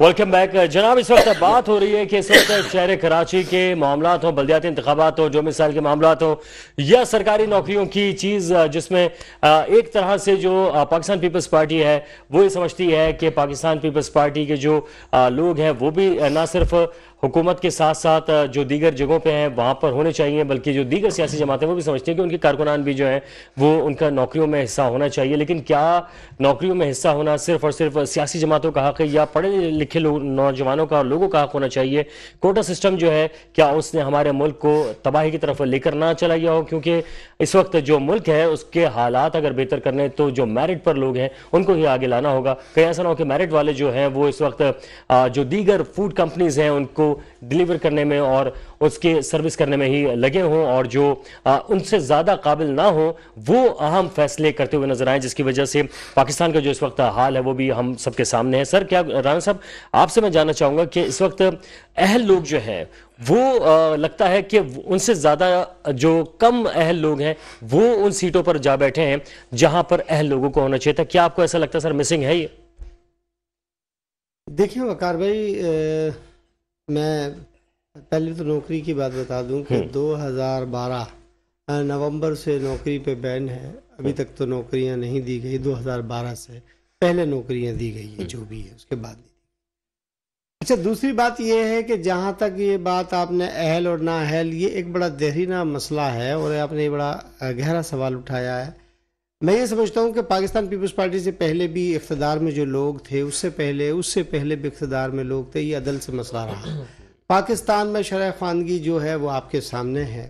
Welcome back uh, जनाब इस वक्त बात हो रही है कि इस वक्त शहर कराची के मामला हो बलदियाती इंतबात हो जो मिसाल के मामला हो या सरकारी नौकरियों की चीज़ जिसमें एक तरह से जो पाकिस्तान पीपल्स पार्टी है वो ये समझती है कि पाकिस्तान पीपल्स पार्टी के जो लोग हैं वो भी ना सिर्फ हुकूमत के साथ साथ जो दीगर जगहों पे हैं वहाँ पर होने चाहिए बल्कि जो दीगर सियासी जमातें वो भी समझती हैं कि उनके कारकुनान भी जो हैं वो उनका नौकरियों में हिस्सा होना चाहिए लेकिन क्या नौकरियों में हिस्सा होना सिर्फ और सिर्फ सियासी जमातों का हक है या पढ़े लिखे लोग नौजवानों का और लोगों का हक होना चाहिए कोटा सिस्टम जो है क्या उसने हमारे मुल्क को तबाही की तरफ लेकर ना चला गया हो क्योंकि इस वक्त जो मुल्क है उसके हालात अगर बेहतर करने तो जो मेरिट पर लोग हैं उनको ही आगे लाना होगा कहीं ऐसा ना हो कि मेरिट वाले जो हैं वो इस वक्त जो दीगर फूड कंपनीज हैं उनको डिलीवर करने में और उसके सर्विस करने में ही लगे हों और जो उनसे ज़्यादा काबिल ना हो वो अहम फैसले करते हुए नजर आए जिसकी वजह से पाकिस्तान का जो इस वक्त हाल है वो भी हम सबके सामने है सर क्या राना साहब आपसे मैं जानना चाहूँगा कि इस वक्त अहल लोग जो हैं वो आ, लगता है कि उनसे ज़्यादा जो कम अहल लोग हैं वो उन सीटों पर जा बैठे हैं जहां पर अहल लोगों को होना चाहिए था क्या आपको ऐसा लगता है सर मिसिंग है ये देखिए वकार भाई मैं पहले तो नौकरी की बात बता दूं कि 2012 हम्म। नवंबर से नौकरी पे बैन है अभी हम्म। तक तो नौकरियां नहीं दी गई 2012 से पहले नौकरियां दी गई है हम्म। जो भी है उसके बाद नहीं अच्छा दूसरी बात यह है कि जहां तक ये बात आपने अहल और ना अहल ये एक बड़ा दहरीना मसला है और आपने बड़ा गहरा सवाल उठाया है मैं ये समझता हूँ कि पाकिस्तान पीपल्स पार्टी से पहले भी इकतदार में जो लोग थे उससे पहले उससे पहले भी इकतदार में लोग थे ये अदल से मसला रहा पाकिस्तान में शरा खानगी जो है वो आपके सामने है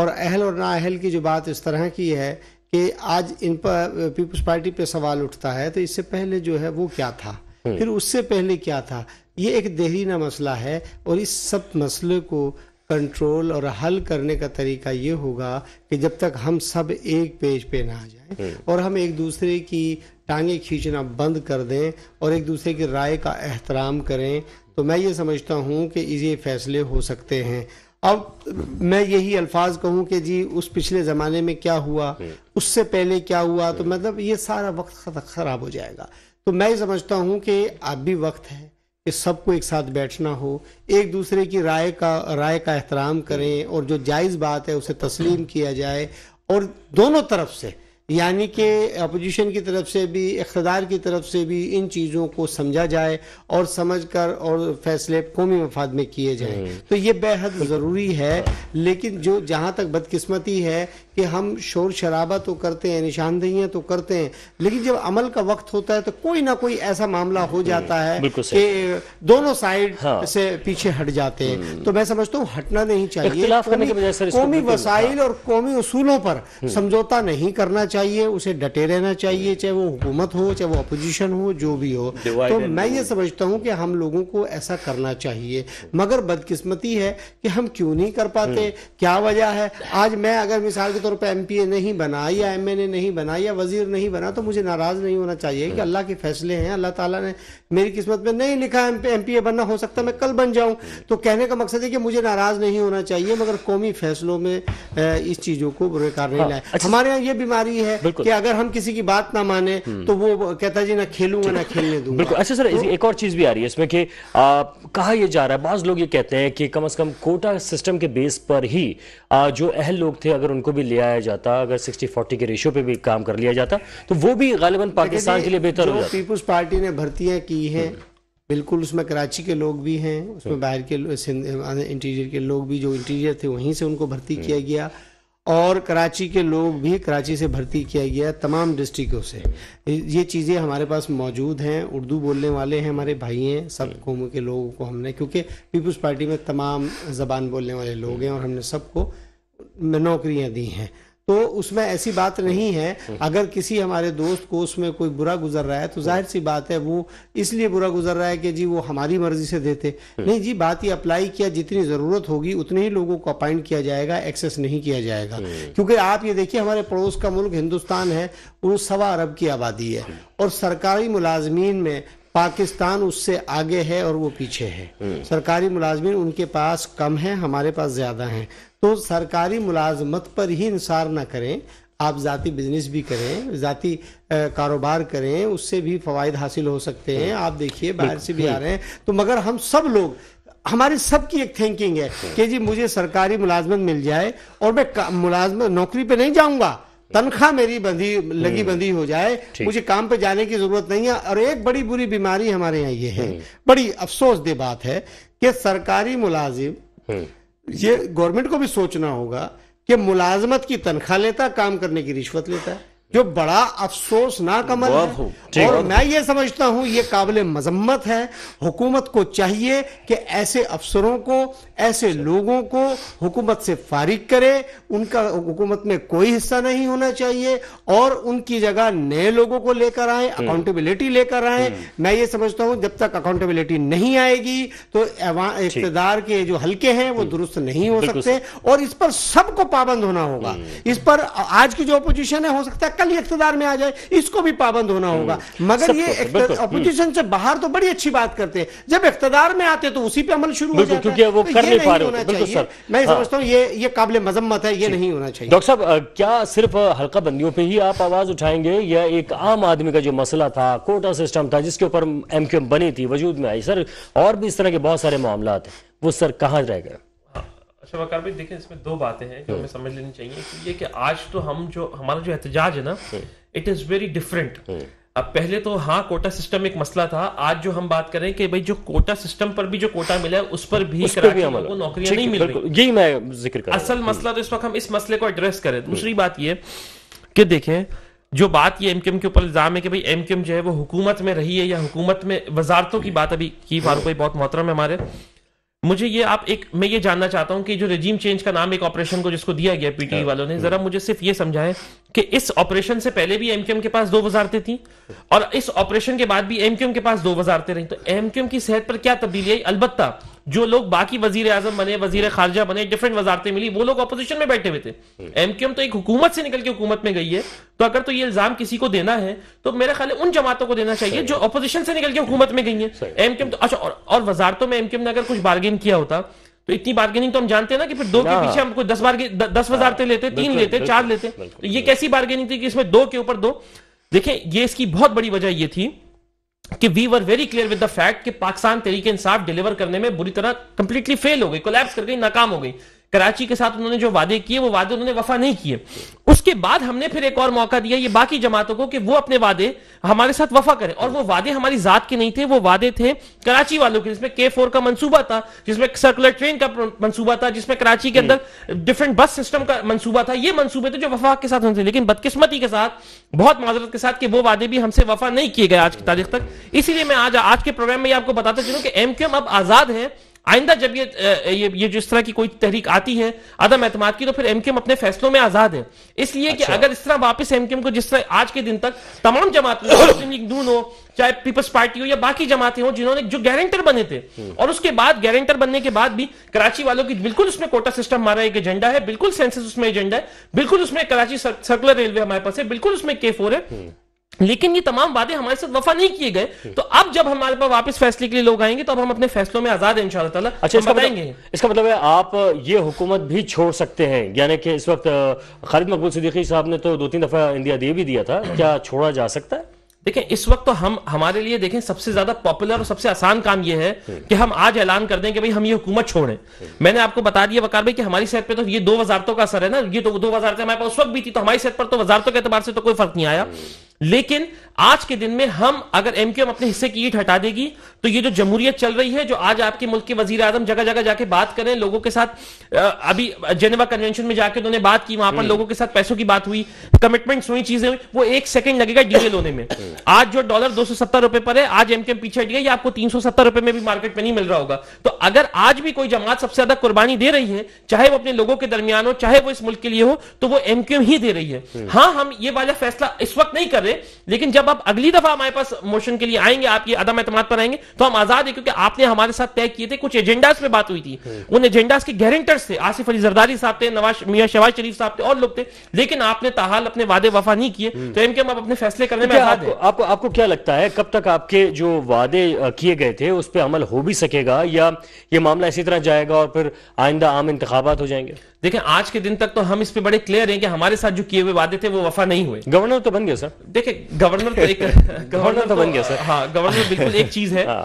और अहल और नाअहल की जो बात इस तरह की है कि आज इन पर पीपल्स पार्टी पे सवाल उठता है तो इससे पहले जो है वो क्या था हम्म। फिर उससे पहले क्या था ये एक देहरीना मसला है और इस सब मसले को कंट्रोल और हल करने का तरीका ये होगा कि जब तक हम सब एक पेज पे ना आ जाए हम्म। और हम एक दूसरे की टांगे खींचना बंद कर दें और एक दूसरे की राय का एहतराम करें तो मैं ये समझता हूँ कि ये फैसले हो सकते हैं अब मैं यही अल्फाज कहूँ कि जी उस पिछले ज़माने में क्या हुआ हम्म। उससे पहले क्या हुआ तो हम्म। मतलब ये सारा वक्त ख़राब हो जाएगा तो मैं समझता हूँ कि अब भी वक्त है कि सबको एक साथ बैठना हो एक दूसरे की राय का राय का एहतराम करें और जो जायज़ बात है उसे तस्लीम किया जाए और दोनों तरफ से यानी कि अपोजिशन की तरफ से भी इकतदार की तरफ से भी इन चीज़ों को समझा जाए और समझ कर और फैसले कौमी मफाद में किए जाए हम्म। तो ये बेहद ज़रूरी है लेकिन जो जहाँ तक बदकस्मती है कि हम शोर शराबा तो करते हैं निशानदेहियाँ तो करते हैं लेकिन जब अमल का वक्त होता है तो कोई ना कोई ऐसा मामला हो जाता है हम्म, कि दोनों साइड हाँ। से पीछे हट जाते हैं हम्म। तो मैं समझता हूँ हटना नहीं चाहिए कौमी वसाइल हाँ। और कौमी उसूलों पर हम्म। समझौता नहीं करना चाहिए उसे डटे रहना चाहिए चाहे वो हुकूमत हो चाहे वो अपोजिशन हो जो भी हो तो मैं ये समझता हूँ कि हम लोगों को ऐसा करना चाहिए मगर बदकिस्मती है कि हम क्यों नहीं कर पाते क्या वजह है आज मैं अगर मिसाल के तौर तौर पर एमपीए नहीं बना या एमएनए नहीं बना या वजीर नहीं बना तो मुझे नाराज नहीं होना चाहिए कि हाँ। अल्लाह के फैसले हैं अल्लाह ताला ने मेरी किस्मत में नहीं लिखा एम पी बनना हो सकता मैं कल बन जाऊं तो कहने का मकसद है कि मुझे नाराज नहीं होना चाहिए मगर कौमी फैसलों में इस चीजों को बेकार नहीं हाँ, लाए अच्छा। हमारे यहाँ ये बीमारी है कि अगर हम किसी की बात ना माने हम्म। तो वो कहता जी ना खेलूंगा ना खेलने दूंगा बिल्कुल अच्छा सर तो एक और चीज भी आ रही है इसमें कि कहा यह जा रहा है बाज लोग ये कहते हैं कि कम अज कम कोटा सिस्टम के बेस पर ही जो अहल लोग थे अगर उनको भी ले आया जाता अगर सिक्सटी फोर्टी के रेशियो पे भी काम कर लिया जाता तो वो भी गालिबन पाकिस्तान के लिए बेहतर हो पीपुल्स पार्टी ने भर्तियां की भी हैं हम्म। बिल्कुल उसमें कराची के लोग भी हैं उसमें हम्म। बाहर के इंटीरियर के लोग भी जो इंटीरियर थे वहीं से उनको भर्ती हम्म। किया गया और कराची के लोग भी कराची से भर्ती किया गया तमाम डिस्ट्रिक्टों से ये चीज़ें हमारे पास मौजूद हैं उर्दू बोलने वाले हैं हमारे भाई हैं सब कौम के लोगों को हमने क्योंकि पीपल्स पार्टी में तमाम ज़बान बोलने वाले लोग हैं और हमने सबको नौकरियाँ दी हैं तो उसमें ऐसी बात नहीं है अगर किसी हमारे दोस्त को उसमें कोई बुरा गुजर रहा है तो जाहिर सी बात है वो इसलिए बुरा गुजर रहा है कि जी वो हमारी मर्जी से देते हम्म। नहीं जी बात ही अप्लाई किया जितनी ज़रूरत होगी उतने ही लोगों को अपॉइंट किया जाएगा एक्सेस नहीं किया जाएगा हम्म। क्योंकि आप ये देखिए हमारे पड़ोस का मुल्क हिंदुस्तान है वो सवा अरब की आबादी है हम्म। और सरकारी मुलाजमीन में पाकिस्तान उससे आगे है और वो पीछे है हम्म। सरकारी मुलाजमीन उनके पास कम है हमारे पास ज़्यादा हैं तो सरकारी मुलाजमत पर ही इंसार ना करें आप ज़ाती बिजनेस भी करें ज़ाती कारोबार करें उससे भी फ़वाद हासिल हो सकते हैं हम्म। आप देखिए बाहर से भी आ रहे हैं तो मगर हम सब लोग हमारे सब की एक थिंकिंग है हम्म। कि जी मुझे सरकारी मुलाजमत मिल जाए और मैं मुलाजमत नौकरी पे नहीं जाऊंगा तनख्वाह मेरी बंधी लगी हम्म। बंधी हो जाए मुझे काम पे जाने की जरूरत नहीं है और एक बड़ी बुरी बीमारी हमारे यहाँ ये है हम्म। बड़ी अफसोस दे बात है कि सरकारी मुलाजिम हम्म। ये गवर्नमेंट को भी सोचना होगा कि मुलाजमत की तनख्वाह लेता काम करने की रिश्वत लेता है जो बड़ा ना कमल है और मैं ये समझता हूँ ये काबिल मजम्मत है हुकूमत को चाहिए कि ऐसे अफसरों को ऐसे लोगों को हुकूमत से फारिग करे उनका हुकूमत में कोई हिस्सा नहीं होना चाहिए और उनकी जगह नए लोगों को लेकर आए अकाउंटेबिलिटी हम्म। लेकर आए हम्म। मैं ये समझता हूँ जब तक अकाउंटेबिलिटी नहीं आएगी तो इकतदार के जो हल्के हैं वो हम्म। दुरुस्त नहीं हो सकते और इस पर सबको पाबंद होना होगा इस पर आज की जो अपोजिशन है हो सकता है कल इकतदार में आ जाए इसको भी पाबंद होना हम्म। होगा मगर ये अपोजिशन हम्म। से बाहर तो बड़ी अच्छी बात करते हैं जब इकतदार में आते तो उसी पे अमल शुरू हो जाता क्योंकि वो तो कर नहीं पा रहे मैं समझता हाँ। हूँ ये ये काबिल मजम्मत है ये नहीं होना चाहिए डॉक्टर साहब क्या सिर्फ हल्का बंदियों पर ही आप आवाज उठाएंगे या एक आम आदमी का जो मसला था कोटा सिस्टम था जिसके ऊपर एम बनी थी वजूद में आई सर और भी इस तरह के बहुत सारे मामला हैं वो सर कहाँ रह गए अच्छा वकार भाई देखिए इसमें दो बातें हैं जो हम्म। हमें समझ लेनी चाहिए कि ये कि आज तो हम जो हमारा जो एहतजाज है ना इट इज़ वेरी डिफरेंट अब पहले तो हाँ कोटा सिस्टम एक मसला था आज जो हम बात करें कि भाई जो कोटा सिस्टम पर भी जो कोटा मिला है उस पर भी, उस भी को नौकरियां नहीं मिल रही यही मैं जिक्र कर असल मसला तो इस वक्त हम इस मसले को एड्रेस करें हम्म। दूसरी बात ये कि देखें जो बात ये एमकेएम के ऊपर इल्जाम है कि भाई एमकेएम जो है वो हुकूमत में रही है या हुकूमत में वजारतों की बात अभी की फारूक भाई बहुत मोहतरम है हमारे मुझे ये आप एक मैं ये जानना चाहता हूँ कि जो रिजीम चेंज का नाम एक ऑपरेशन को जिसको दिया गया पीटीई e हाँ। वालों ने जरा हाँ। मुझे सिर्फ ये समझाएं कि इस ऑपरेशन से पहले भी एमक्यूएम के पास दो वजारतें थी और इस ऑपरेशन के बाद भी एमक्यूएम के पास दो वजारतें रही तो एमक्यूएम की सेहत पर क्या तब्दीली आई अलबत्ता जो लोग बाकी वजीर आजम बने वजीर खारजा बने डिफरेंट वजारतें मिली वो लोग अपोजिशन में बैठे हुए थे एमक्यूएम तो एक हुकूमत से निकल के हुकूमत में गई है तो अगर तो ये इल्जाम किसी को देना है तो मेरा ख्याल उन जमातों को देना चाहिए जो अपोजिशन से निकल के हुकूमत में गई है एमक्यूएम तो अच्छा और, और वजारतों में एमक्यूएम ने अगर कुछ बार्गेन किया होता तो इतनी बार्गेनिंग तो हम जानते हैं ना कि फिर दो के हाँ। पीछे हम कोई दस बार दस वजारते तो लेते तीन लेते चार लेते तो ये कैसी बार्गेनिंग थी कि इसमें दो के ऊपर दो देखिए ये इसकी बहुत बड़ी वजह ये थी कि we were very clear with the fact कि पाकिस्तान तरीके इंसाफ डिलीवर करने में बुरी तरह कंप्लीटली फेल हो गई कोलैप्स कर गई नाकाम हो गई कराची के साथ उन्होंने जो वादे किए वो वादे उन्होंने वफा नहीं किए उसके बाद हमने फिर एक और मौका दिया ये बाकी जमातों को कि वो अपने वादे हमारे साथ वफा करें और वो वादे हमारी जात के नहीं थे वो वादे थे कराची वालों के जिसमें के फोर का मंसूबा था जिसमें सर्कुलर ट्रेन का मंसूबा था जिसमें कराची के हम्म। अंदर डिफरेंट बस सिस्टम का मंसूबा था ये मंसूबे थे तो जो वफा के साथ होने थे लेकिन बदकिस्मती के साथ बहुत माजरत के साथ कि वो वादे भी हमसे वफा नहीं किए गए आज की तारीख तक इसीलिए मैं आज आज के प्रोग्राम में आपको बताता चलूँ कि एम अब आजाद है आइंदा जब ये ये, ये जिस तरह की कोई तहरीक आती है अदम एतम की तो फिर एमकेएम अपने फैसलों में आजाद है इसलिए अच्छा। कि अगर इस तरह वापस एमकेएम को जिस तरह आज के दिन तक तमाम जमात मुस्लिम लीग नून हो चाहे पीपल्स पार्टी हो या बाकी जमातें हो जिन्होंने जो गारंटर बने थे हम्म। और उसके बाद गारंटर बनने के बाद भी कराची वालों की बिल्कुल उसमें कोटा सिस्टम हमारा एक एजेंडा है बिल्कुल सेंसस उसमें एजेंडा है बिल्कुल उसमें कराची सर्कुलर रेलवे हमारे पास है बिल्कुल उसमें के फोर है हम्म। लेकिन ये तमाम वादे हमारे साथ वफा नहीं किए गए हम्म। तो अब जब हमारे पास वापस फैसले के लिए लोग आएंगे तो अब हम अपने फैसलों में आजाद हैं इंशाल्लाह अच्छा इसका मतलब बताएंगे मतलब, इसका मतलब है आप ये हुकूमत भी छोड़ सकते हैं यानी कि इस वक्त खालिद मकबूल सिद्दीकी साहब ने तो दो तीन दफा इंडिया दे भी दिया था क्या छोड़ा जा सकता है देखें इस वक्त तो हम हमारे लिए देखें सबसे ज्यादा पॉपुलर और सबसे आसान काम यह है हम्म। कि हम आज ऐलान कर दें कि भाई हम ये हुकूमत छोड़ें हम्म। मैंने आपको बता दिया वकार भाई कि हमारी सेहत पे तो ये दो वजारतों का असर है ना ये तो दो वजारतें हमारे पास उस वक्त भी थी तो हमारी सेहत पर तो वजारतों के अतबार से तो कोई फर्क नहीं आया लेकिन आज के दिन में हम अगर एमक्यूएम अपने हिस्से की ईट हटा देगी तो ये जो जमहूरियत चल रही है जो आज आपके मुल्क के वजीर आजम जगह जगह जाके बात करें लोगों के साथ अभी जेनेवा कन्वेंशन में जाके उन्होंने बात की वहां पर हम्म। लोगों के साथ पैसों की बात हुई कमिटमेंट हुई चीजें हुई वो एक सेकंड लगेगा डीजल होने में हम्म। आज जो डॉलर दो रुपए पर है आज एमक्यूएम पीछे हट गया आपको तीन रुपए में भी मार्केट में नहीं मिल रहा होगा तो अगर आज भी कोई जमात सबसे ज्यादा कुर्बानी दे रही है चाहे वो अपने लोगों के दरमियान हो चाहे वो इस मुल्क के लिए हो तो वो एमक्यूएम ही दे रही है हम्म। हाँ हम ये वाला फैसला इस वक्त नहीं कर रहे रहे लेकिन जब आप अगली दफा हमारे पास मोशन के लिए आएंगे आपकी अदम एतम पर आएंगे तो हम आजाद है क्योंकि आपने हमारे साथ तय किए थे कुछ एजेंडाज पे बात हुई थी हम्म। उन एजेंडाज के गारंटर्स थे आसिफ अली जरदारी साहब थे नवाज मिया शवाज शरीफ साहब थे और लोग थे लेकिन आपने ताहाल अपने वादे वफा नहीं किए हम्म। तो एम के आप अपने फैसले करने में आजाद आपको आपको क्या लगता है कब तक आपके जो वादे किए गए थे उस पर अमल हो भी सकेगा या ये मामला इसी तरह जाएगा और फिर आइंदा आम इंतबात हो जाएंगे देखें आज के दिन तक तो हम इस पे बड़े क्लियर हैं कि हमारे साथ जो किए हुए वादे थे वो वफा नहीं हुए गवर्नर तो बन गया सर देखिए गवर्नर तो एक गवर्नर तो, तो बन गया सर हाँ गवर्नर बिल्कुल एक चीज है हाँ।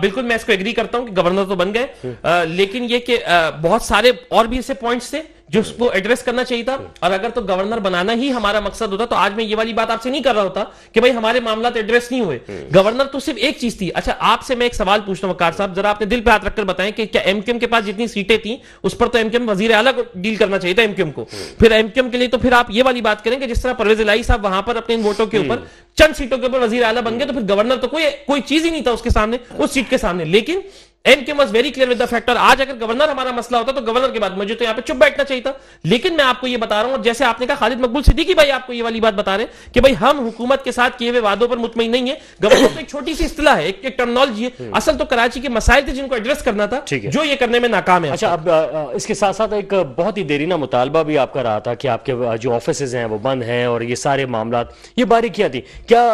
बिल्कुल मैं इसको एग्री करता हूं कि गवर्नर तो बन गए लेकिन ये कि बहुत सारे और भी ऐसे पॉइंट्स थे जो उसको एड्रेस करना चाहिए था और अगर तो गवर्नर बनाना ही हमारा मकसद होता तो आज मैं ये वाली बात आपसे नहीं कर रहा होता कि भाई हमारे मामला तो एड्रेस नहीं हुए गवर्नर तो सिर्फ एक चीज थी अच्छा आपसे मैं एक सवाल पूछता हूँ वकार साहब जरा आपने दिल पे हाथ रखकर बताएं कि क्या एमकेएम के पास जितनी सीटें थी उस पर तो एमकेएम वजीर आला को डील करना चाहिए था एमकेएम को फिर एमकेएम के लिए तो फिर आप ये वाली बात करें कि जिस तरह परवेज लाई साहब वहां पर अपने इन वोटों के हम्म। ऊपर चंद सीटों के ऊपर वजीर आला बन गए तो फिर गवर्नर तो कोई कोई चीज ही नहीं था उसके सामने उस सीट के सामने लेकिन MK was very clear with the factor आज अगर गवर्नर हमारा मसला होता तो गवर्नर के बाद मुझे तो यहाँ पे चुप बैठना चाहिए था लेकिन मैं आपको ये बता रहा हूँ जैसे आपने कहा खालिद मकबूल सिद्दीकी भाई आपको ये वाली बात बता रहे हैं कि भाई हम हुकूमत के साथ किए हुए वादों पर मुतमिन नहीं है गवर्नर तो एक छोटी सी इस्तेला है एक, एक टर्मनोलॉजी है हम्म। असल तो कराची के मसाइल थे जिनको एड्रेस करना था जो ये करने में नाकाम है अच्छा अब इसके साथ साथ एक बहुत ही देरीना मुतालबा भी आपका रहा था कि आपके जो ऑफिस हैं वो बंद हैं और ये सारे मामला ये बारीकियाँ थी क्या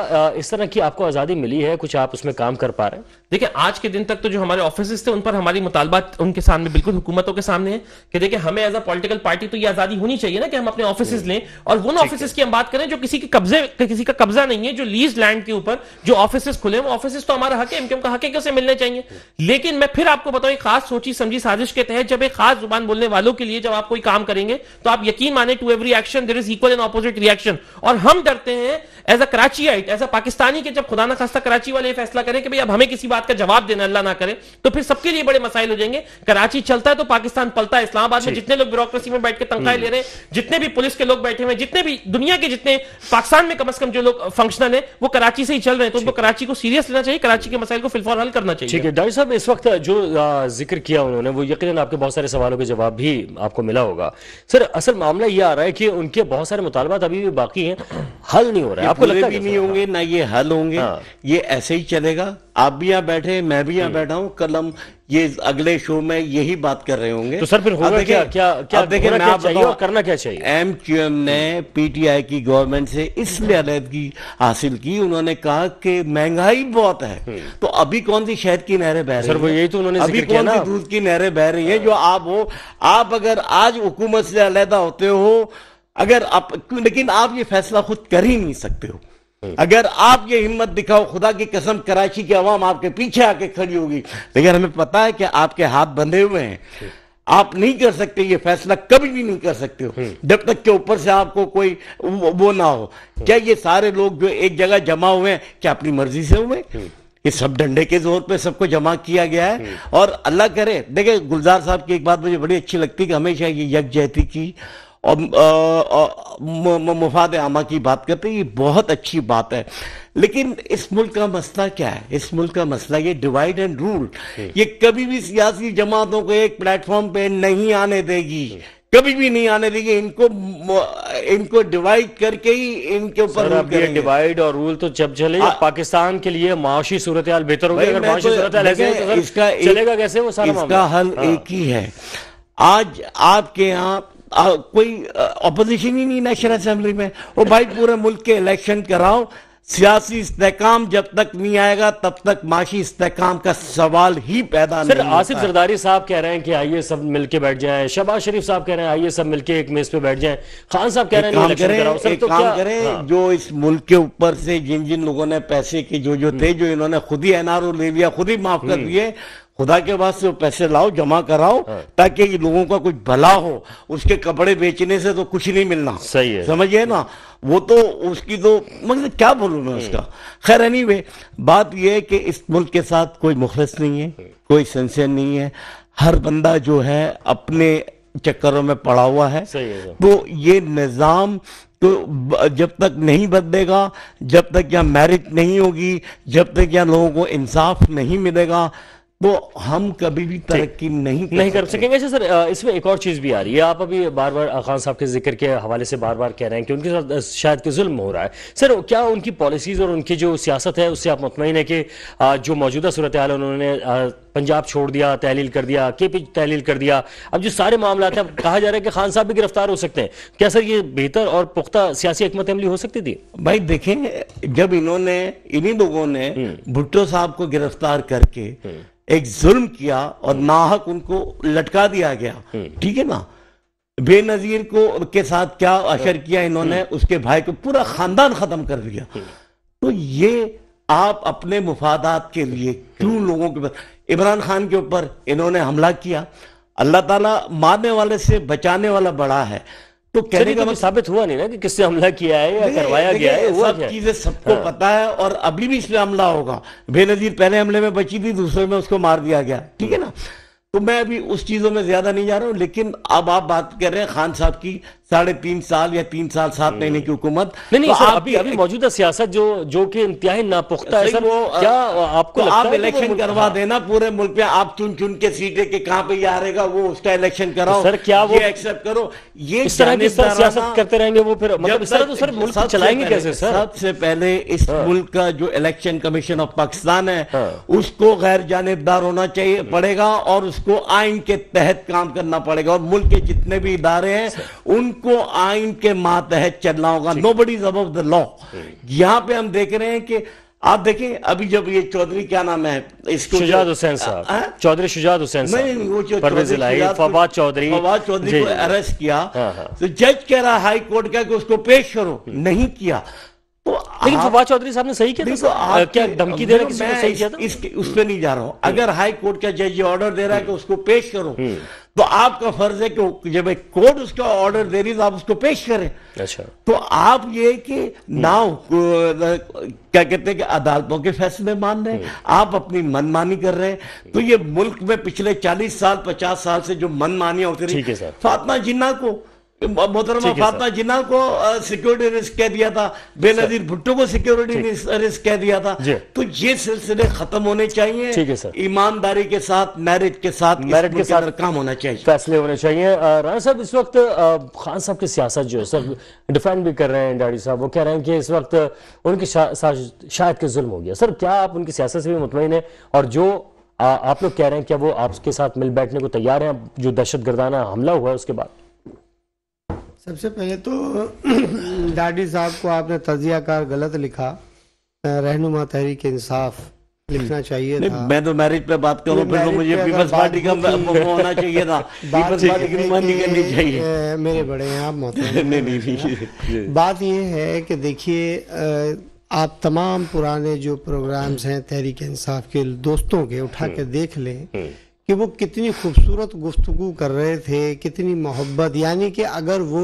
इस तरह की आपको आज़ादी मिली है कुछ आप उसमें काम कर पा रहे हैं देखिए आज के दिन तक तो जो हमारे ऑफिस कॉन्फ्रेंसिस थे उन पर हमारी मुतालबा उनके सामने बिल्कुल हुकूमतों के सामने है कि देखिए हमें एज अ पॉलिटिकल पार्टी तो ये आजादी होनी चाहिए ना कि हम अपने ऑफिस हम्म। लें और उन ऑफिस की हम बात करें जो किसी के कब्जे किसी का कब्जा नहीं है जो लीज लैंड के ऊपर जो ऑफिस खुले वो ऑफिस तो हमारा हक है इनकम का हक है कैसे मिलने चाहिए हम्म। लेकिन मैं फिर आपको बताऊं खास सोची समझी साजिश के तहत जब एक खास जुबान बोलने वालों के लिए जब आप कोई काम करेंगे तो आप यकीन माने to every action there is equal and opposite reaction और हम डरते हैं as a Karachiite as a Pakistani के जब खुदा ना खास्ता कराची वाले फैसला करें कि भाई अब हमें किसी बात का जवाब देना अल्लाह ना करे तो फिर सबके लिए बड़े मसाइल हो जाएंगे कराची चलता है तो पाकिस्तान पलता है इस्लामाबाद में जितने लोग ब्यूरोक्रेसी में बैठ के तनख्वाही ले रहे हैं हम्म। जितने भी पुलिस के लोग बैठे हुए जितने भी दुनिया के जितने पाकिस्तान में कम अज कम जो लोग फंक्शनल है वो कराची से ही चल रहे हैं तो उनको कराची को सीरियस लेना चाहिए कराची के मसाइल को फिलफौर हल करना चाहिए ठीक है डॉक्टर साहब इस वक्त जो जिक्र किया उन्होंने वो यकीन आपके बहुत सारे सवालों के जवाब भी आपको मिला होगा सर असल मामला ये आ रहा है कि उनके बहुत सारे मुतालबात अभी भी बाकी हैं हल नहीं हो रहा है आपको लगता भी नहीं होंगे ना ये हल होंगे हाँ। ये ऐसे ही चलेगा आप भी यहां बैठे मैं भी यहां बैठा हूं कल मतलब ये अगले शो में यही बात कर रहे होंगे तो सर फिर होगा क्या क्या क्या देखिए मैं आप बताऊं करना क्या चाहिए एम क्यू एम ने पीटीआई की गवर्नमेंट से इसलिए अलहदगी हासिल की उन्होंने कहा कि महंगाई बहुत है हम्म। तो अभी कौन सी शहद की नहरें बह रही है यही तो उन्होंने अभी कौन सी दूध की नहरें बह रही है हाँ। जो आप हो आप अगर आज हुकूमत से अलहदा होते हो अगर आप लेकिन आप ये फैसला खुद कर ही नहीं सकते हो हम्म। अगर आप ये हिम्मत दिखाओ खुदा की कसम कराची की आवाम आपके पीछे आके खड़ी होगी लेकिन हमें पता है कि आपके हाथ बंधे हुए हैं आप नहीं कर सकते ये फैसला कभी भी नहीं कर सकते हो हम्म। जब तक के ऊपर से आपको कोई वो ना हो हम्म। क्या ये सारे लोग जो एक जगह जमा हुए हैं क्या अपनी मर्जी से हुए ये सब डंडे के जोर पे सबको जमा किया गया है और अल्लाह करे देखे गुलजार साहब की एक बात मुझे बड़ी अच्छी लगती है कि हमेशा ये यकजहती की और मुफाद आमा की बात करते हैं ये बहुत अच्छी बात है लेकिन इस मुल्क का मसला क्या है इस मुल्क का मसला ये डिवाइड एंड रूल ये कभी भी सियासी जमातों को एक प्लेटफॉर्म पे नहीं आने देगी कभी भी नहीं आने देगी इनको इनको डिवाइड करके ही इनके ऊपर डिवाइड और रूल तो जब चले आ, हाँ। पाकिस्तान के लिए माशी सूरत बेहतर हो गया तो तो इसका चलेगा कैसे वो सारा इसका हल हाँ। एक ही है आज आपके यहाँ आ, कोई अपोजिशन ही नहीं नेशनल असेंबली में वो भाई पूरे मुल्क के इलेक्शन कराओ सियासी इस्तेकाम जब तक नहीं आएगा तब तक माशी इस्तेकाम का सवाल ही पैदा सर, नहीं आसिफ जरदारी साहब कह रहे हैं कि आइए सब मिलके बैठ जाएं शहबाज शरीफ साहब कह रहे हैं आइए सब मिलके एक मेज पे बैठ जाएं खान साहब कह रहे हैं काम करें सर, एक तो काम क्या? करें हाँ। जो इस मुल्क के ऊपर से जिन जिन लोगों ने पैसे के जो जो थे हम्म। जो इन्होंने खुद ही एनआरओ ले लिया खुद ही माफ कर हम्म। दिए खुदा के वो पैसे लाओ जमा कराओ हाँ। ताकि लोगों का कुछ भला हो उसके कपड़े बेचने से तो कुछ नहीं मिलना सही है समझिए ना वो तो उसकी तो मतलब क्या बोलूँ मैं उसका हाँ। खैर एनी वे बात यह है कि इस मुल्क के साथ कोई मुखलस नहीं है हाँ। कोई सिंसियर नहीं है हर बंदा जो है अपने चक्करों में पड़ा हुआ है, है तो ये निज़ाम तो जब तक नहीं बदलेगा जब तक यहाँ मैरिट नहीं होगी जब तक यहाँ लोगों को इंसाफ नहीं मिलेगा तो हम कभी भी तरक्की नहीं कर नहीं कर सकेंगे अच्छा सर इसमें एक और चीज़ भी आ रही है आप अभी बार बार खान साहब के जिक्र के हवाले से बार बार कह रहे हैं कि उनके साथ शायद के जुल्म हो रहा है सर क्या उनकी पॉलिसीज़ और उनकी जो सियासत है उससे आप मुतमिन है कि जो मौजूदा सूरत हाल उन्होंने पंजाब छोड़ दिया तहलील कर दिया के पी तहलील कर दिया अब जो सारे मामला हैं कहा जा रहा है कि खान साहब भी गिरफ्तार हो सकते हैं क्या सर ये बेहतर और पुख्ता सियासी हमत अमली हो सकती थी भाई देखें जब इन्होंने इन्हीं लोगों ने हम्म। भुट्टो साहब को गिरफ्तार करके हम्म। एक जुल्म किया और नाहक उनको लटका दिया गया हम्म। ठीक है ना बेनजीर को के साथ क्या असर किया इन्होंने हम्म। उसके भाई को पूरा खानदान खत्म कर दिया हम्म। तो ये आप अपने मुफादात के लिए क्यों लोगों के इमरान खान के ऊपर इन्होंने हमला किया अल्लाह ताला मारने वाले से बचाने वाला बड़ा है तो कहने का तो मतलब साबित हुआ नहीं ना कि किससे हमला किया है या करवाया गया है हुआ सब चीजें सबको हाँ। पता है और अभी भी इसमें हमला होगा बेनजीर पहले हमले में बची थी दूसरे में उसको मार दिया गया ठीक है ना तो मैं अभी उस चीजों में ज्यादा नहीं जा रहा हूँ लेकिन अब आप बात कर रहे हैं खान साहब की साढ़े तीन साल या तीन साल सात महीने हम्म। की हुकूमत नहीं नहीं तो सर, अभी अभी मौजूदा सियासत जो जो कि इंतहा नापुख्ता है सर वो क्या आपको तो आप इलेक्शन करवा हाँ। देना पूरे मुल्क में आप चुन चुन के सीटें के कहाँ पे आ रहेगा वो उसका इलेक्शन तो कराओ सर क्या वो एक्सेप्ट करो ये इस तरह की सियासत करते रहेंगे वो फिर मतलब सर तो सर मुल्क चलाएंगे कैसे सर सबसे पहले इस हाँ। मुल्क का जो इलेक्शन कमीशन ऑफ पाकिस्तान है हाँ। उसको गैर जानबदार होना चाहिए पड़ेगा और उसको आइन के तहत काम करना पड़ेगा और मुल्क के जितने भी इदारे हैं उन उनको आइन के मातहत चलना होगा nobody is above the law यहाँ पे हम देख रहे हैं कि आप देखें अभी जब ये चौधरी क्या नाम है इसको शुजाद हुसैन साहब चौधरी शुजाद हुसैन नहीं वो चौधरी फवाद चौधरी फवाद चौधरी को अरेस्ट किया हाँ हाँ। तो जज कह रहा हाई कोर्ट का कि उसको पेश करो हम्म। नहीं किया तो लेकिन फवाद चौधरी साहब ने सही किया तो क्या धमकी दे रहा किसी को सही किया था इस पे नहीं जा रहा हूं हम्म। अगर हाई कोर्ट का जज ये ऑर्डर दे रहा है कि हम्म। उसको पेश करो तो आपका फर्ज है कि जब एक कोर्ट उसका ऑर्डर दे रही है तो आप उसको पेश करें अच्छा तो आप ये कि ना क्या कहते हैं कि अदालतों के फैसले मान रहे हैं हम्म। आप अपनी मनमानी कर रहे हैं तो ये मुल्क में पिछले 40 साल 50 साल से जो मनमानियां होती रही फातमा जिन्ना को मोहतरमा फातमा जिन्ना को सिक्योरिटी रिस्क कह दिया था बेनजीर भुट्टो को सिक्योरिटी रिस्क कह दिया था तो ये सिलसिले खत्म होने चाहिए ईमानदारी के साथ मैरिट के साथ मैरिट के साथ काम होना चाहिए फैसले होने चाहिए राणा साहब इस वक्त खान साहब की सियासत जो है सर डिफेंड भी कर रहे हैं डाडी साहब वो कह रहे हैं कि इस वक्त उनकी शायद के जुल्म हो गया सर क्या आप उनकी सियासत से भी मुतमिन है और जो आप लोग कह रहे हैं क्या वो आपके साथ मिल बैठने को तैयार हैं जो दहशत गर्दाना हमला हुआ है उसके बाद सबसे पहले तो डाडी साहब को आपने तजिया कार गलत लिखा रहनुमा तहरीक इंसाफ लिखना चाहिए था मैं तो मैरिज पे बात करूँ फिर तो मुझे पीपल्स पार्टी का होना चाहिए था पीपल्स पार्टी की मानी करनी चाहिए मेरे बड़े हैं आप मोहतरम नहीं नहीं बात यह है कि देखिए आप तमाम पुराने जो प्रोग्राम्स हैं तहरीक इंसाफ के दोस्तों के उठा हम्म। के देख लें हम्म। कि वो कितनी खूबसूरत गुफ्तु कर रहे थे कितनी मोहब्बत यानी कि अगर वो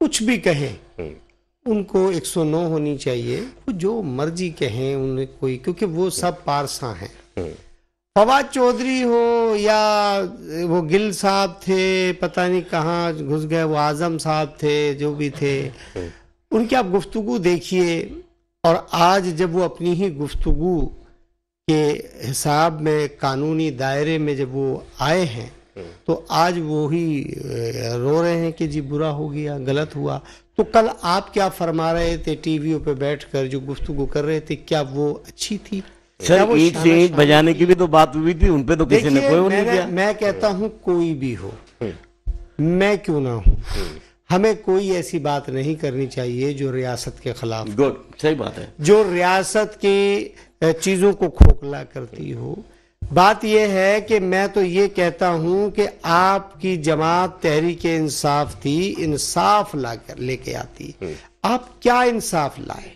कुछ भी कहें हम्म। उनको 109 होनी चाहिए वो जो मर्जी कहें उन्हें कोई क्योंकि वो सब पारसा हैं हम्म। फवाद चौधरी हो या वो गिल साहब थे पता नहीं कहाँ घुस गए वो आजम साहब थे जो भी थे हम्म। उनकी आप गुफ्तगु देखिए और आज जब वो अपनी ही गुफ्तगु के हिसाब में कानूनी दायरे में जब वो आए हैं हम्म। तो आज वो ही रो रहे हैं कि जी बुरा हो गया गलत हुआ तो कल आप क्या फरमा रहे थे टीवी पे बैठकर जो गुफ्तगु कर रहे थे क्या वो अच्छी थी सर एक से एक बजाने की भी तो बात हुई थी उन पे तो किसी ने कोई नहीं किया मैं कहता हूँ कोई भी हो हम्म। मैं क्यों ना हूँ हम्म। हमें कोई ऐसी बात नहीं करनी चाहिए जो रियासत के खिलाफ गुड सही बात है जो रियासत के चीज़ों को खोखला करती हो बात यह है कि मैं तो ये कहता हूं कि आपकी जमात तहरीक इंसाफ थी इंसाफ ला कर लेके आती हम्म। आप क्या इंसाफ लाए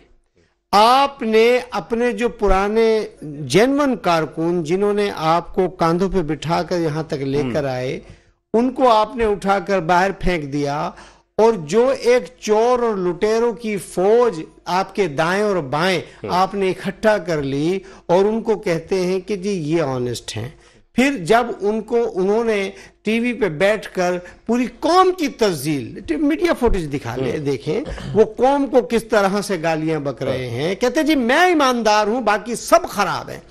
आपने अपने जो पुराने जेनवन कारकुन जिन्होंने आपको कांधों पे बिठाकर यहां तक लेकर हम्म। आए उनको आपने उठाकर बाहर फेंक दिया और जो एक चोर और लुटेरों की फौज आपके दाएं और बाएं हाँ। आपने इकट्ठा कर ली और उनको कहते हैं कि जी ये ऑनेस्ट हैं फिर जब उनको उन्होंने टीवी पे बैठकर पूरी कौम की तस्जील मीडिया फुटेज दिखा ले हाँ। देखें वो कौम को किस तरह से गालियां बक रहे हाँ। हैं कहते जी मैं ईमानदार हूं बाकी सब खराब है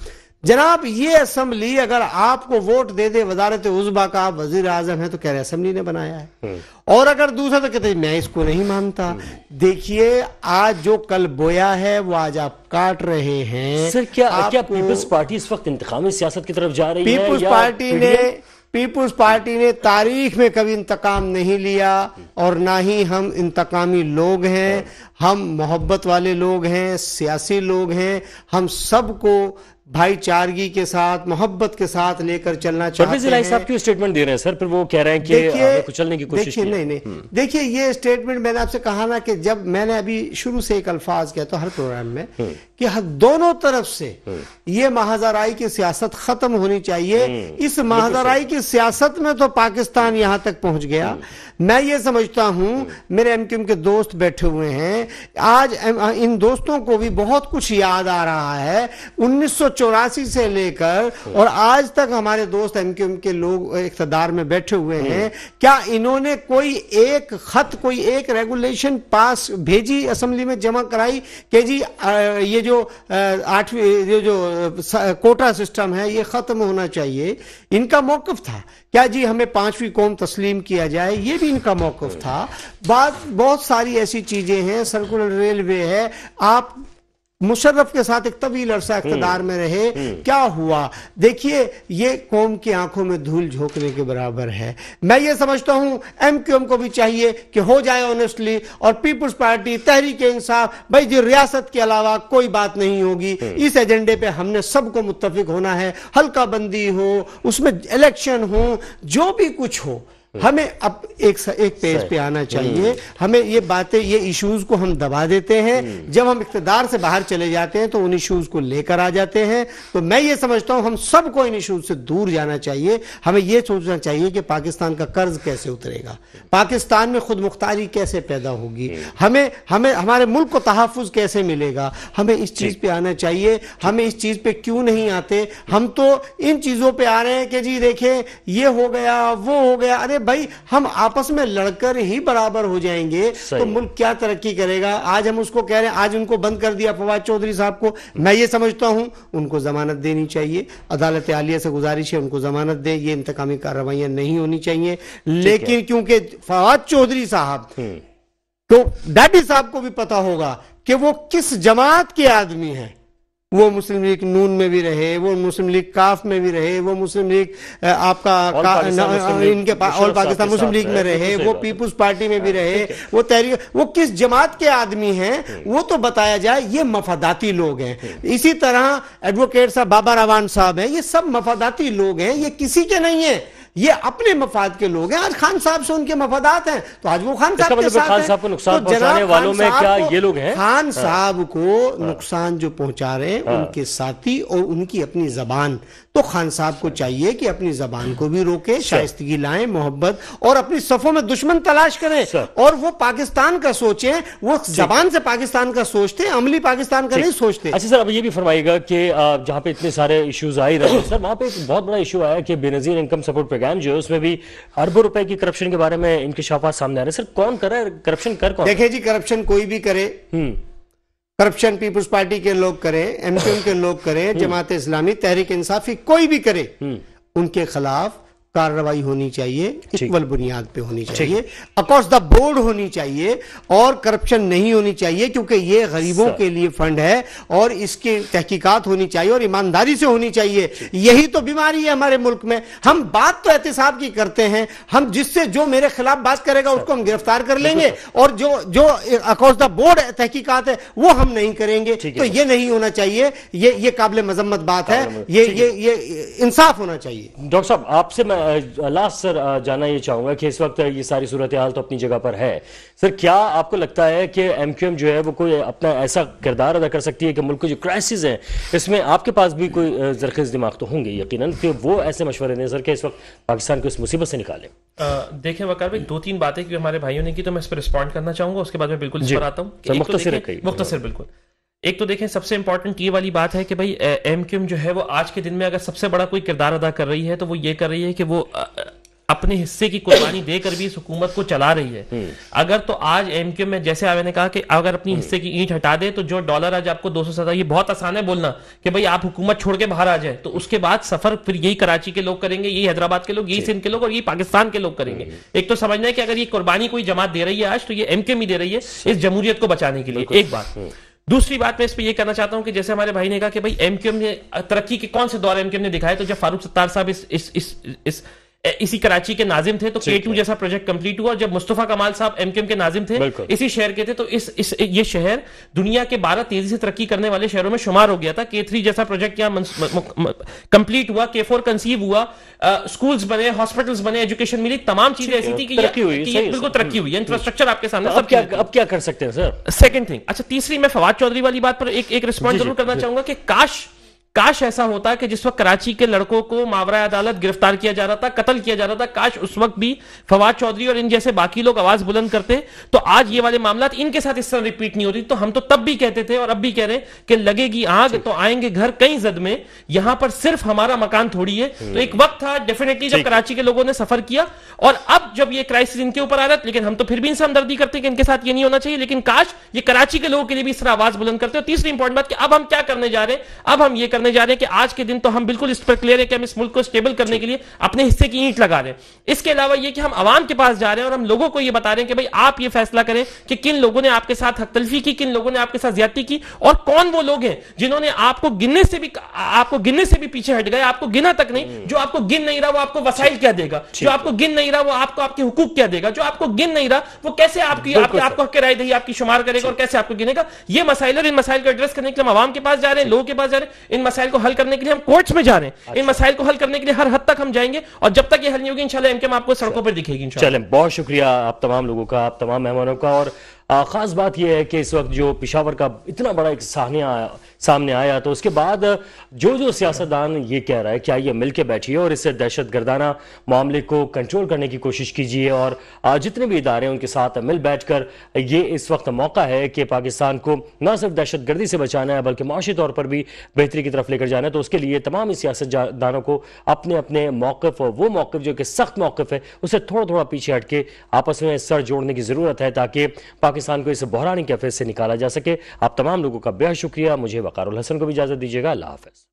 जनाब ये असम्बली अगर आपको वोट दे दे वजारत उजबा का आप वजीर आजम है तो कह रहे असम्बली ने बनाया है हम्म। और अगर दूसरा तो कहते मैं इसको नहीं मानता हम्म। देखिए आज जो कल बोया है वो आज आप काट रहे हैं सर क्या क्या पीपल्स पार्टी इस वक्त इंतकामी सियासत की तरफ जा रही है पीपल्स पार्टी ने पीपल्स पार्टी ने तारीख में कभी इंतकाम नहीं लिया और ना ही हम इंतकामी लोग हैं हाँ। हम मोहब्बत वाले लोग हैं सियासी लोग हैं हम सबको भाईचारगी के साथ मोहब्बत के साथ लेकर चलना चाहते हैं साहब क्यों स्टेटमेंट दे रहे हैं सर फिर वो कह रहे हैं कि कुचलने की कोशिश देखिए नहीं नहीं हम्म। देखिए ये स्टेटमेंट मैंने आपसे कहा ना कि जब मैंने अभी शुरू से एक अल्फाज किया तो हर प्रोग्राम में हम्म। कि दोनों तरफ से हम्म। ये महाजराई की सियासत खत्म होनी चाहिए हम्म। इस महाजराई की सियासत में तो पाकिस्तान यहां तक पहुंच गया हम्म। मैं ये समझता हूं मेरे एमक्यूएम के दोस्त बैठे हुए हैं आज इन दोस्तों को भी बहुत कुछ याद आ रहा है उन्नीस से लेकर और आज तक हमारे दोस्त एमक्यूएम के लोग इकतदार में बैठे हुए हैं क्या इन्होंने कोई एक खत कोई एक रेगुलेशन पास भेजी असेंबली में जमा कराई कि जी ये जो जो आठवीं जो कोटा सिस्टम है ये ख़त्म होना चाहिए इनका मौकफ था क्या जी हमें पांचवी कौम तस्लीम किया जाए ये भी इनका मौकफ था बात बहुत सारी ऐसी चीज़ें हैं सर्कुलर रेलवे है आप मुशर्रफ के साथ एक तवील अरसा हम्म, इकतदार में रहे हम्म। क्या हुआ देखिए ये कौम की आंखों में धूल झोंकने के बराबर है मैं ये समझता हूं एम क्यू एम को भी चाहिए कि हो जाए ऑनेस्टली और पीपुल्स पार्टी तहरीक इंसाफ भाई जी रियासत के अलावा कोई बात नहीं होगी हम्म। इस एजेंडे पे हमने सबको मुतफिक होना है हल्का बंदी हो उसमें इलेक्शन हो जो भी कुछ हो हम्म। हमें अब एक एक पेज पे आना हम्म। चाहिए हमें ये बातें ये इश्यूज को हम दबा देते हैं हम्म। जब हम इकतदार से बाहर चले जाते हैं तो उन इश्यूज को लेकर आ जाते हैं तो मैं ये समझता हूं हम सबको इन इश्यूज से दूर जाना चाहिए हमें ये सोचना चाहिए कि पाकिस्तान का कर्ज कैसे उतरेगा पाकिस्तान में खुद मुख्तारी कैसे पैदा होगी हमें हमें हमारे मुल्क को तहफ़ कैसे मिलेगा हमें इस चीज़ पर आना चाहिए हमें इस चीज़ पर क्यों नहीं आते हम तो इन चीज़ों पर आ रहे हैं कि जी देखें ये हो गया वो हो गया अरे भाई हम आपस में लड़कर ही बराबर हो जाएंगे तो मुल्क क्या तरक्की करेगा आज हम उसको कह रहे हैं आज उनको बंद कर दिया फवाद चौधरी साहब को मैं ये समझता हूं उनको जमानत देनी चाहिए अदालत आलिया से गुजारिश है उनको जमानत दे ये इंतकामी कार्रवाइयां नहीं होनी चाहिए लेकिन क्योंकि फवाद चौधरी साहब हम्म। तो डैडी साहब को भी पता होगा कि वो किस जमात के आदमी हैं वो मुस्लिम लीग नून में भी रहे वो मुस्लिम लीग काफ में भी रहे वो मुस्लिम लीग आपका इनके पास इनके ऑल पाकिस्तान मुस्लिम लीग में रहे वो पीपुल्स पार्टी में भी हाँ, रहे वो तहरीक वो किस जमात के आदमी हैं हम्म। वो तो बताया जाए ये मफादाती लोग हैं हम्म। इसी तरह एडवोकेट साहब बाबा रवान साहब हैं ये सब मफादाती लोग हैं ये किसी के नहीं है ये अपने मफाद के लोग हैं आज खान साहब से उनके मफादात हैं तो आज वो खान साहब के मतलब साथ खान साहब को नुकसान तो पहुंचाने वालों में क्या ये लोग हैं खान हाँ। साहब को हाँ। नुकसान जो पहुंचा रहे हैं हाँ। उनके साथी और उनकी अपनी जबान तो खान साहब को चाहिए कि अपनी जबान को भी रोके शाइस्तगी लाएं मोहब्बत और अपनी सफों में दुश्मन तलाश करें और वो पाकिस्तान का सोचें वो जबान से पाकिस्तान का सोचते अमली पाकिस्तान का नहीं सोचते अच्छा सर अब ये भी फरमाइएगा कि जहाँ पे इतने सारे इश्यूज आ ही रहे सर वहाँ पे एक बहुत बड़ा इशू आया कि बेनजीर इनकम सपोर्ट प्रोग्राम जो है उसमें भी अरबों रुपए की करप्शन के बारे में इनके शाफा सामने आ रहे सर कौन कर रहा है करप्शन कर कौन देखे जी करप्शन कोई भी करे हम्म। करप्शन पीपुल्स पार्टी के लोग करें एमपीएम के लोग करें हम्म। जमात इस्लामी तहरीक इंसाफी कोई भी करे हम्म। उनके खिलाफ कार्रवाई होनी चाहिए इक्वल बुनियाद पे होनी चाहिए अक्रॉस द बोर्ड होनी चाहिए और करप्शन नहीं होनी चाहिए क्योंकि ये गरीबों के लिए फंड है और इसकी तहकीकात होनी चाहिए और ईमानदारी से होनी चाहिए यही तो बीमारी है हमारे मुल्क में हम बात तो एहतसाब की करते हैं हम जिससे जो मेरे खिलाफ बात करेगा उसको हम गिरफ्तार कर लेंगे और जो जो अक्रॉस द बोर्ड तहकीकात है वो हम नहीं करेंगे तो ये नहीं होना चाहिए ये ये काबिल मजम्मत बात है ये ये ये इंसाफ होना चाहिए डॉक्टर साहब आपसे मैं लास्ट सर जाना ये चाहूंगा कि इस वक्त ये सारी सूरत हाल तो अपनी जगह पर है सर क्या आपको लगता है कि एम क्यू एम जो है वो कोई अपना ऐसा किरदार अदा कर सकती है कि मुल्क की जो क्राइसिस हैं इसमें आपके पास भी कोई जरखेज़ दिमाग तो होंगे यकीन कि वो ऐसे मशवरे दें सर कि इस वक्त पाकिस्तान को इस मुसीबत से निकालें देखें वकार भाई दो तीन बातें क्योंकि हमारे भाइयों ने की तो मैं इस पर रिस्पॉन्ड करना चाहूँगा उसके बाद में बिल्कुल आता हूँ तो मुख्तर बिल्कुल एक तो देखें सबसे इंपॉर्टेंट ये वाली बात है कि भाई एम क्यूम जो है वो आज के दिन में अगर सबसे बड़ा कोई किरदार अदा कर रही है तो वो ये कर रही है कि वो अपने हिस्से की कुर्बानी देकर भी इस हुकूमत को चला रही है हम्म। अगर तो आज एम क्यू में जैसे मैंने कहा कि अगर अपनी हम्म। हिस्से की ईंट हटा दे तो जो डॉलर आज आपको दो सौ ये बहुत आसान है बोलना कि भाई आप हुकूमत छोड़ के बाहर आ जाए तो उसके बाद सफर फिर यही कराची के लोग करेंगे यही हैदराबाद के लोग यही सिंध के लोग और यही पाकिस्तान के लोग करेंगे हम्म। एक तो समझना है कि अगर ये कुर्बानी कोई जमात दे रही है आज तो ये एम क्यू में दे रही है इस जमहूरियत को बचाने के लिए एक बात दूसरी बात मैं इस पर यह कहना चाहता हूं कि जैसे हमारे भाई ने कहा कि भाई एमक्यूएम ने तरक्की के कौन से दौर एमक्यूएम ने दिखाए तो जब फारूक सत्तार साहब इस इस इस, इस इसी कराची के नाजिम थे तो के टू जैसा प्रोजेक्ट कंप्लीट हुआ जब मुस्तफा कमाल साहब एमकेएम के नाजिम थे इसी शहर के थे तो इस, इस ये शहर दुनिया के बारह तेजी से तरक्की करने वाले शहरों में शुमार हो गया था के थ्री जैसा प्रोजेक्ट यहाँ कंप्लीट हुआ के फोर कंसीव हुआ स्कूल बने हॉस्पिटल बने एजुकेशन मिली तमाम चीजें ऐसी थी कि बिल्कुल तरक्की हुई इंफ्रास्ट्रक्चर हम्म, हम्म। आपके सामने सब क्या अब क्या कर सकते हैं सर सेकंड थिंग अच्छा तीसरी मैं फवाद चौधरी वाली बात पर एक एक रिस्पॉन्स जरूर करना चाहूंगा कि काश काश ऐसा होता कि जिस वक्त कराची के लड़कों को मावरा अदालत गिरफ्तार किया जा रहा था कत्ल किया जा रहा था काश उस वक्त भी फवाद चौधरी और इन जैसे बाकी लोग आवाज बुलंद करते तो आज ये वाले मामला इनके साथ इस तरह रिपीट नहीं होती तो हम तो तब भी कहते थे और अब भी कह रहे हैं कि लगेगी आग तो आएंगे घर कई जद में यहां पर सिर्फ हमारा मकान थोड़ी है तो एक वक्त था डेफिनेटली जब कराची के लोगों ने सफर किया और अब जब ये क्राइसिस इनके ऊपर आ रहा लेकिन हम तो फिर भी इनसे हमदर्दी करते हैं कि इनके साथ ये नहीं होना चाहिए लेकिन काश ये कराची के लोगों के लिए भी इस तरह आवाज बुलंद करते और तीसरी इंपॉर्टेंट बात कि अब हम क्या करने जा रहे हैं अब हम ये करने जा रहे हैं कि आज के दिन तो हम बिल्कुल इस पर क्लियर है कि हम इस मुल्क को स्टेबल करने के लिए अपने हिस्से की ईंट लगा रहे हैं इसके अलावा ये कि हम आवाम के पास जा रहे हैं और हम लोगों को ये बता रहे हैं कि भाई आप ये फैसला करें कि किन लोगों ने आपके साथ हकतलफी की किन लोगों ने आपके साथ ज्यादा की और कौन वो लोग हैं जिन्होंने आपको गिनने से भी आपको गिनने से भी पीछे हट गए आपको गिना तक नहीं हम्म। जो आपको गिन नहीं रहा वो आपको वसाइल क्या देगा जो आपको गिन नहीं रहा वो आपको आपके हुकूक क्या देगा जो आपको गिन नहीं रहा वो कैसे आपकी आपको हक राय दही आपकी शुमार करेगा और कैसे आपको गिनेगा ये मसाइल और इन मसाइल को एड्रेस करने के लिए हम आवाम के पास जा रहे हैं लोगों के पास जा रहे हैं इन मसाइल को हल करने के लिए हम कोर्ट्स में जा रहे हैं इन अच्छा। मसाइल को हल करने के लिए हर हद तक हम जाएंगे और जब तक ये हल नहीं होगी इंशाल्लाह एमकेएम आपको सड़कों पर दिखेगी चलें बहुत शुक्रिया आप तमाम लोगों का आप तमाम मेहमानों का और ख़ास बात यह है कि इस वक्त जो पिशावर का इतना बड़ा एक सहने सामने आया तो उसके बाद जो जो सियासतदान ये कह रहा है कि आइए मिल के बैठिए और इससे दहशत गर्दाना मामले को कंट्रोल करने की कोशिश कीजिए और जितने भी इदारे हैं उनके साथ मिल बैठ कर ये इस वक्त मौका है कि पाकिस्तान को न सिर्फ दहशत गर्दी से बचाना है बल्कि माशी तौर पर भी बेहतरी की तरफ लेकर जाना है तो उसके लिए तमाम सियासतदानों को अपने अपने मौकफ वो मौक़ जो कि सख्त मौकफ़ है उसे थोड़ा थोड़ा पीछे के आपस में सर जोड़ने की ज़रूरत है ताकि पाकिस्तान पाकिस्तान को इस बहरानी कैफे से निकाला जा सके आप तमाम लोगों का बेहद शुक्रिया मुझे वकार हसन को भी इजाज़त दीजिएगा अल्लाह हाफ़